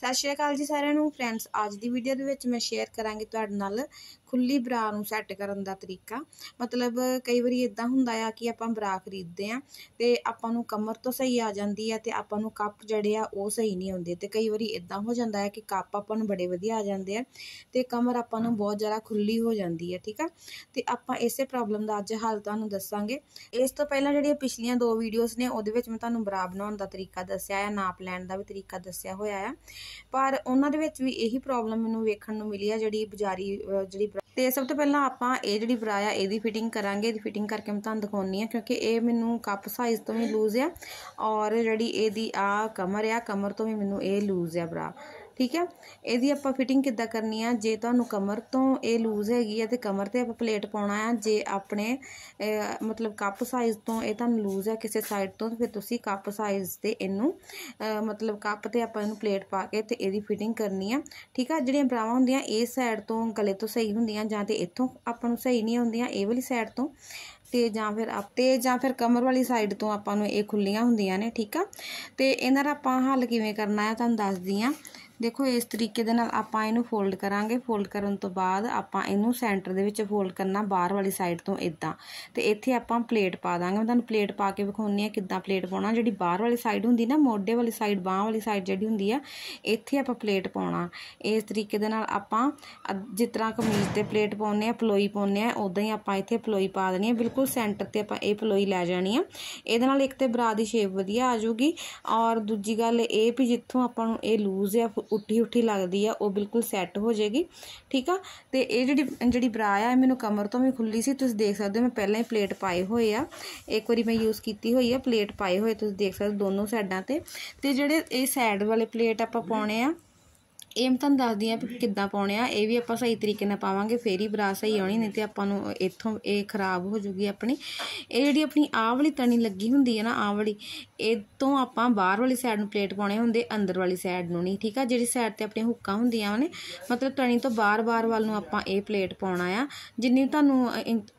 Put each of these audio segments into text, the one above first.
ਸਤਿ ਸ਼੍ਰੀ ਅਕਾਲ ਜੀ ਸਾਰਿਆਂ ਨੂੰ ਫਰੈਂਡਸ ਅੱਜ ਦੀ ਵੀਡੀਓ ਦੇ ਵਿੱਚ ਮੈਂ ਸ਼ੇਅਰ ਕਰਾਂਗੀ ਤੁਹਾਡੇ ਨਾਲ ਖੁੱਲੀ ਬਰਾ ਨੂੰ ਸੈੱਟ ਕਰਨ ਦਾ ਤਰੀਕਾ ਮਤਲਬ ਕਈ ਵਾਰੀ ਇਦਾਂ ਹੁੰਦਾ ਆ ਕਿ ਆਪਾਂ ਬਰਾ ਖਰੀਦਦੇ ਆ ਤੇ ਆਪਾਂ ਨੂੰ ਕਮਰ ਤੋਂ ਸਹੀ ਆ ਜਾਂਦੀ ਆ ਤੇ ਆਪਾਂ ਨੂੰ ਕੱਪ ਜਿਹੜੇ ਆ ਉਹ ਸਹੀ ਨਹੀਂ ਹੁੰਦੇ ਤੇ ਕਈ ਵਾਰੀ ਇਦਾਂ ਹੋ ਜਾਂਦਾ ਆ ਕਿ ਕੱਪ ਆਪਾਂ ਨੂੰ ਬੜੇ ਵਧੀਆ ਆ ਜਾਂਦੇ ਆ ਤੇ ਕਮਰ ਆਪਾਂ ਨੂੰ ਬਹੁਤ ਜ਼ਿਆਦਾ ਖੁੱਲੀ ਹੋ ਜਾਂਦੀ ਆ ਠੀਕ ਆ ਤੇ ਆਪਾਂ ਇਸੇ ਪ੍ਰੋਬਲਮ ਦਾ ਅੱਜ ਹੱਲ ਤੁਹਾਨੂੰ ਦੱਸਾਂਗੇ ਇਸ ਤੋਂ ਪਹਿਲਾਂ ਜਿਹੜੀਆਂ ਪਿਛਲੀਆਂ ਦੋ ਵੀਡੀਓਜ਼ ਨੇ ਉਹਦੇ ਵਿੱਚ ਮੈਂ ਤੁਹਾਨੂੰ ਬਰਾ ਬਣਾਉਣ ਦਾ ਤਰੀਕਾ ਦੱਸਿਆ ਆ ਨਾਪ ਲੈਣ ਦਾ ਵੀ ਤਰੀਕਾ ਦੱਸਿਆ ਹੋਇਆ ਆ ਪਰ ਉਹਨਾਂ ਦੇ ਵਿੱਚ ਵੀ ਇਹੀ ਪ੍ਰੋਬਲਮ ਮੈਨੂੰ ਵੇਖਣ ਨੂੰ ਮਿਲੀ ਆ ਜਿਹੜੀ ਬਜ਼ਾਰੀ ਜਿਹੜੀ ਤੇ ਸਭ ਤੋਂ ਪਹਿਲਾਂ ਆਪਾਂ ਇਹ ਜਿਹੜੀ ਬਰਾਇਆ ਇਹਦੀ ਫਿਟਿੰਗ ਕਰਾਂਗੇ ਇਹਦੀ ਫਿਟਿੰਗ ਕਰਕੇ ਮੈਂ ਤੁਹਾਨੂੰ ਦਿਖਾਉਣੀ ਆ ਕਿਉਂਕਿ ਇਹ ਮੈਨੂੰ ਕੱਪ ਸਾਈਜ਼ ਤੋਂ ਵੀ ਲੂਜ਼ ਆ ਔਰ ਜਿਹੜੀ ਇਹਦੀ ਆ ਕਮਰ ਆ ਕਮਰ ਤੋਂ ਵੀ ਮੈਨੂੰ ਇਹ ਲੂਜ਼ ਆ ਬਰਾ ਠੀਕ ਹੈ ਇਹਦੀ ਆਪਾਂ ਫਿਟਿੰਗ ਕਿੱਦਾਂ ਕਰਨੀ ਆ ਜੇ ਤੁਹਾਨੂੰ ਕਮਰ ਤੋਂ ਇਹ ਲੂਜ਼ ਹੈਗੀ ਆ ਤੇ ਕਮਰ ਤੇ ਆਪਾਂ ਪਲੇਟ ਪਾਉਣਾ ਆ ਜੇ ਆਪਣੇ ਮਤਲਬ ਕੱਪ ਸਾਈਜ਼ ਤੋਂ ਇਹ ਤੁਹਾਨੂੰ ਲੂਜ਼ ਹੈ ਕਿਸੇ ਸਾਈਡ ਤੋਂ ਫਿਰ ਤੁਸੀਂ ਕੱਪ ਸਾਈਜ਼ ਤੇ ਇਹਨੂੰ ਮਤਲਬ ਕੱਪ ਤੇ ਆਪਾਂ ਇਹਨੂੰ ਪਲੇਟ ਪਾ ਕੇ ਤੇ ਇਹਦੀ ਫਿਟਿੰਗ ਕਰਨੀ ਆ ਠੀਕ ਆ ਜਿਹੜੀਆਂ ਬਰਾਵਾਂ ਹੁੰਦੀਆਂ ਇਹ ਸਾਈਡ ਤੋਂ ਗਲੇ ਤੋਂ ਸਹੀ ਹੁੰਦੀਆਂ ਜਾਂ ਤੇ ਇੱਥੋਂ ਆਪਾਂ ਨੂੰ ਸਹੀ ਨਹੀਂ ਹੁੰਦੀਆਂ ਇਹ ਵਾਲੀ ਸਾਈਡ ਤੋਂ ਤੇ ਜਾਂ ਫਿਰ ਆਪ ਤੇ ਜਾਂ ਫਿਰ ਕਮਰ ਵਾਲੀ ਸਾਈਡ ਤੋਂ ਆਪਾਂ ਨੂੰ ਇਹ ਖੁੱਲੀਆਂ ਹੁੰਦੀਆਂ ਨੇ ਠੀਕ ਆ ਤੇ ਇਹਨਾਂ ਦਾ ਆਪਾਂ ਹੱਲ ਕਿਵੇਂ ਕਰਨਾ ਹੈ ਤੁਹਾਨੂੰ ਦੱਸਦੀ ਆ ਦੇਖੋ ਇਸ ਤਰੀਕੇ ਦੇ ਨਾਲ ਆਪਾਂ ਇਹਨੂੰ ਫੋਲਡ ਕਰਾਂਗੇ ਫੋਲਡ ਕਰਨ ਤੋਂ ਬਾਅਦ ਆਪਾਂ ਇਹਨੂੰ ਸੈਂਟਰ ਦੇ ਵਿੱਚ ਫੋਲਡ ਕਰਨਾ ਬਾਹਰ ਵਾਲੀ ਸਾਈਡ ਤੋਂ ਇਦਾਂ ਤੇ ਇੱਥੇ ਆਪਾਂ ਪਲੇਟ ਪਾ ਦਾਂਗੇ ਮੈਂ ਤੁਹਾਨੂੰ ਪਲੇਟ ਪਾ ਕੇ ਵਿਖਾਉਣੀ ਆ ਕਿੱਦਾਂ ਪਲੇਟ ਪਾਉਣਾ ਜਿਹੜੀ ਬਾਹਰ ਵਾਲੀ ਸਾਈਡ ਹੁੰਦੀ ਨਾ ਮੋਢੇ ਵਾਲੀ ਸਾਈਡ ਬਾਹ ਵਾਲੀ ਸਾਈਡ ਜਿਹੜੀ ਹੁੰਦੀ ਆ ਇੱਥੇ ਆਪਾਂ ਪਲੇਟ ਪਾਉਣਾ ਇਸ ਤਰੀਕੇ ਦੇ ਨਾਲ ਆਪਾਂ ਜਿਸ ਤਰ੍ਹਾਂ ਕਮੀਜ਼ ਤੇ ਪਲੇਟ ਪਾਉਨੇ ਆ ਪਲੋਈ ਪਾਉਨੇ ਆ ਉਦਾਂ ਹੀ ਆਪਾਂ ਇੱਥੇ ਪਲੋਈ ਪਾ ਦੇਣੀ ਆ ਬਿਲਕੁਲ ਸੈਂਟਰ ਤੇ ਆਪਾਂ ਇਹ ਪਲੋਈ ਲੈ ਜਾਣੀ ਆ ਇਹਦੇ ਨਾਲ ਇੱਕ ਤੇ ਬਰਾ ਦੀ ਸ਼ੇਪ ਵਧੀਆ ਆ ਜਾਊਗੀ ਔਰ ਦੂਜੀ ਗੱਲ ਇਹ ਵੀ ਜਿੱਥੋਂ ਆਪਾਂ ਨੂੰ ਇਹ ਲੂਜ਼ ਆ ਉੱਠੀ ਉੱਠੀ ਲੱਗਦੀ ਆ ਉਹ ਬਿਲਕੁਲ ਸੈੱਟ ਹੋ ਜਾਏਗੀ ਠੀਕ ਆ ਤੇ ਇਹ ਜਿਹੜੀ ਜਿਹੜੀ ਬਰਾ ਆ ਮੈਨੂੰ ਕਮਰ ਤੋਂ ਵੀ ਖੁੱਲੀ ਸੀ ਤੁਸੀਂ ਦੇਖ ਸਕਦੇ ਹੋ ਮੈਂ ਪਹਿਲਾਂ ਹੀ ਪਲੇਟ ਪਾਏ ਹੋਏ ਆ ਇੱਕ ਵਾਰੀ ਮੈਂ ਯੂਜ਼ ਕੀਤੀ ਹੋਈ ਆ ਪਲੇਟ ਪਾਏ ਹੋਏ ਤੁਸੀਂ ਦੇਖ ਸਕਦੇ ਹੋ ਦੋਨੋਂ ਸਾਈਡਾਂ ਤੇ ਤੇ ਜਿਹੜੇ ਇਹ ਸਾਈਡ ਵਾਲੇ ਪਲੇਟ ਆਪਾਂ ਪਾਉਣੇ ਆ ਇਹ ਮੈਂ ਤੁਹਾਨੂੰ ਦੱਸਦੀ ਆ ਕਿ ਕਿੱਦਾਂ ਪਾਉਣੇ ਆ ਇਹ ਵੀ ਆਪਾਂ ਸਹੀ ਤਰੀਕੇ ਨਾਲ ਪਾਵਾਂਗੇ ਫੇਰ ਹੀ ਬਰਾ ਸਹੀ ਆਉਣੀ ਨਹੀਂ ਤੇ ਆਪਾਂ ਨੂੰ ਇੱਥੋਂ ਇਹ ਖਰਾਬ ਹੋ ਜੂਗੀ ਆਪਣੀ ਇਹ ਜਿਹੜੀ ਆਪਣੀ ਆਹ ਵਾਲੀ ਤਣੀ ਲੱਗੀ ਹੁੰਦੀ ਹੈ ਨਾ ਆਹ ਵਾਲੀ ਇਹ ਤੋਂ ਆਪਾਂ ਬਾਹਰ ਵਾਲੀ ਸਾਈਡ ਨੂੰ ਪਲੇਟ ਪਾਉਣੇ ਹੁੰਦੇ ਅੰਦਰ ਵਾਲੀ ਸਾਈਡ ਨੂੰ ਨਹੀਂ ਠੀਕ ਆ ਜਿਹੜੀ ਸਾਈਡ ਤੇ ਆਪਣੀਆਂ ਹੁੱਕਾਂ ਹੁੰਦੀਆਂ ਨੇ ਮਤਲਬ ਤਣੀ ਤੋਂ ਬਾਹਰ-ਬਾਹਰ ਵੱਲ ਨੂੰ ਆਪਾਂ ਇਹ ਪਲੇਟ ਪਾਉਣਾ ਆ ਜਿੰਨੀ ਤੁਹਾਨੂੰ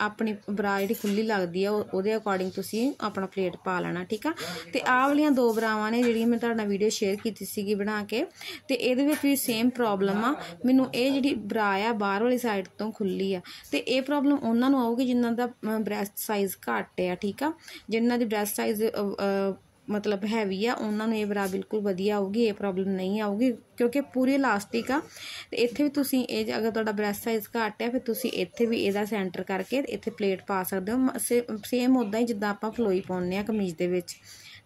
ਆਪਣੀ ਬਰਾ ਜਿਹੜੀ ਖੁੱਲੀ ਲੱਗਦੀ ਆ ਉਹਦੇ ਅਕੋਰਡਿੰਗ ਤੁਸੀਂ ਆਪਣਾ ਪਲੇਟ ਪਾ ਲੈਣਾ ਠੀਕ ਆ ਤੇ ਆਹ ਵਾਲੀਆਂ ਦੋ ਬਰਾਵਾਂ ਨੇ ਜਿਹੜੀਆਂ ਮੈਂ ਤੁਹਾਡਾ ਵੀਡੀਓ ਸ਼ੇਅਰ ਕੀਤੀ ਸੀਗੀ ਬਣਾ ਕੇ ਤੇ ਇਹਦੇ ਵਿੱਚ ਵੀ ਸੇਮ ਪ੍ਰੋਬਲਮ ਆ ਮੈਨੂੰ ਇਹ ਜਿਹੜੀ ਬਰਾ ਆ ਬਾਹਰ ਵਾਲੀ ਸਾਈਡ ਤੋਂ ਖੁੱਲੀ ਆ ਤੇ ਇਹ ਪ੍ਰੋਬਲਮ ਉਹਨਾਂ ਨੂੰ ਆਊਗੀ ਜਿਨ੍ਹਾਂ ਦਾ ਬ੍ਰੈਸਟ ਸਾਈਜ਼ ਘੱਟ ਆ ਠੀਕ ਆ ਜਿਨ੍ਹਾਂ ਦੀ ਬ੍ਰੈਸਟ ਸਾਈਜ਼ ਮਤਲਬ ਹੈਵੀ ਆ ਉਹਨਾਂ ਨੂੰ ਇਹ ਬਰਾ ਬਿਲਕੁਲ ਵਧੀਆ ਆਊਗੀ ਇਹ ਪ੍ਰੋਬਲਮ ਨਹੀਂ ਆਊਗੀ ਕਿਉਂਕਿ ਪੂਰੀ ਇਲਾਸਟਿਕ ਆ ਤੇ ਇੱਥੇ ਵੀ ਤੁਸੀਂ ਇਹ ਜੇ ਅਗਰ ਤੁਹਾਡਾ ਬ੍ਰੈਸ ਸਾਈਜ਼ ਘੱਟ ਹੈ ਫਿਰ ਤੁਸੀਂ ਇੱਥੇ ਵੀ ਇਹਦਾ ਸੈਂਟਰ ਕਰਕੇ ਇੱਥੇ ਪਲੇਟ ਪਾ ਸਕਦੇ ਹੋ ਸੇਮ ਉਦਾਂ ਹੀ ਜਿੱਦਾਂ ਆਪਾਂ ਫਲੋਈ ਪਾਉਂਦੇ ਆ ਕਮੀਜ਼ ਦੇ ਵਿੱਚ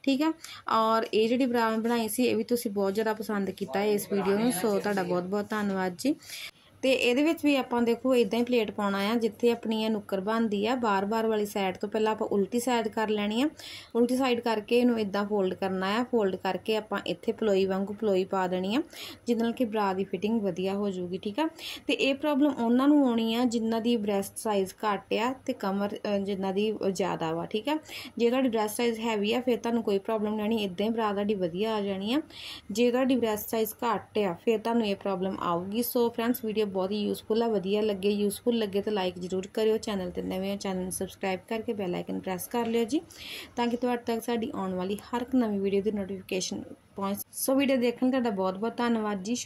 ਠੀਕ ਹੈ ਔਰ ਇਹ ਜਿਹੜੀ ਬਣਾਈ ਸੀ ਇਹ ਵੀ ਤੁਸੀਂ ਬਹੁਤ ਜ਼ਿਆਦਾ ਪਸੰਦ ਕੀਤਾ ਇਸ ਵੀਡੀਓ ਨੂੰ ਸੋ ਤੁਹਾਡਾ ਬਹੁਤ ਬਹੁਤ ਧੰਨਵਾਦ ਜੀ ਤੇ ਇਹਦੇ ਵਿੱਚ ਵੀ ਆਪਾਂ ਦੇਖੋ ਇਦਾਂ ਹੀ ਪਲੇਟ ਪਾਉਣਾ ਆ ਜਿੱਥੇ ਆਪਣੀ ਇਹ ਨੁੱਕਰ ਬਣਦੀ ਆ ਬਾਰ-ਬਾਰ ਵਾਲੀ ਸਾਈਡ ਤੋਂ ਪਹਿਲਾਂ ਆਪਾਂ ਉਲਟੀ ਸਾਈਡ ਕਰ ਲੈਣੀ ਆ ਉਲਟੀ ਸਾਈਡ ਕਰਕੇ ਇਹਨੂੰ ਇਦਾਂ ਫੋਲਡ ਕਰਨਾ ਆ ਫੋਲਡ ਕਰਕੇ ਆਪਾਂ ਇੱਥੇ ਪਲੋਈ ਵਾਂਗੂ ਪਲੋਈ ਪਾ ਦੇਣੀ ਆ ਜਿਸ ਨਾਲ ਕਿ ਬਰਾ ਦੀ ਫਿਟਿੰਗ ਵਧੀਆ ਹੋ ਜਾਊਗੀ ਠੀਕ ਆ ਤੇ ਇਹ ਪ੍ਰੋਬਲਮ ਉਹਨਾਂ ਨੂੰ ਆਉਣੀ ਆ ਜਿਨ੍ਹਾਂ ਦੀ ਬ੍ਰੈਸਟ ਸਾਈਜ਼ ਘੱਟ ਆ ਤੇ ਕਮਰ ਜਿਨ੍ਹਾਂ ਦੀ ਜ਼ਿਆਦਾ ਵਾ ਠੀਕ ਆ ਜੇ ਤੁਹਾਡੀ ਬ੍ਰੈਸਟ ਸਾਈਜ਼ ਹੈਵੀ ਆ ਫਿਰ ਤੁਹਾਨੂੰ ਕੋਈ ਪ੍ਰੋਬਲਮ ਨਹੀਂ ਆਣੀ ਇਦਾਂ ਹੀ ਬਰਾ ਤੁਹਾਡੀ ਵਧੀਆ ਆ ਜਾਣੀ ਆ ਜੇ ਤੁਹਾਡੀ ਬ੍ਰੈਸਟ ਸਾਈਜ਼ ਘੱਟ ਆ ਫਿਰ ਤੁਹਾਨੂੰ ਇਹ ਪ੍ਰੋਬਲਮ ਆਊਗੀ ਸੋ ਫਰੈਂਡਸ ਵੀਡੀਓ ਬਹੁਤ ਹੀ ਯੂਸਫੁਲ ਆ ਵਧੀਆ ਲੱਗੇ ਯੂਸਫੁਲ ਲੱਗੇ ਤਾਂ ਲਾਈਕ ਜ਼ਰੂਰ ਕਰਿਓ ਚੈਨਲ ਤੇ ਨਵੇਂ ਆ ਚੈਨਲ ਨੂੰ ਸਬਸਕ੍ਰਾਈਬ ਕਰਕੇ ਬੈਲ ਆਈਕਨ ਪ੍ਰੈਸ ਕਰ ਲਿਓ ਜੀ ਤਾਂ ਕਿ ਤੁਹਾਡੇ ਤੱਕ ਸਾਡੀ ਆਉਣ ਵਾਲੀ ਹਰ ਇੱਕ ਨਵੀਂ ਵੀਡੀਓ ਦੀ ਨੋਟੀਫਿਕੇਸ਼ਨ ਪਹੁੰਚ ਸੋ ਵੀਡੀਓ ਦੇਖਣ ਦਾ ਤੁਹਾਡਾ ਬਹੁਤ ਬਹੁਤ ਧੰਨਵਾਦ ਜੀ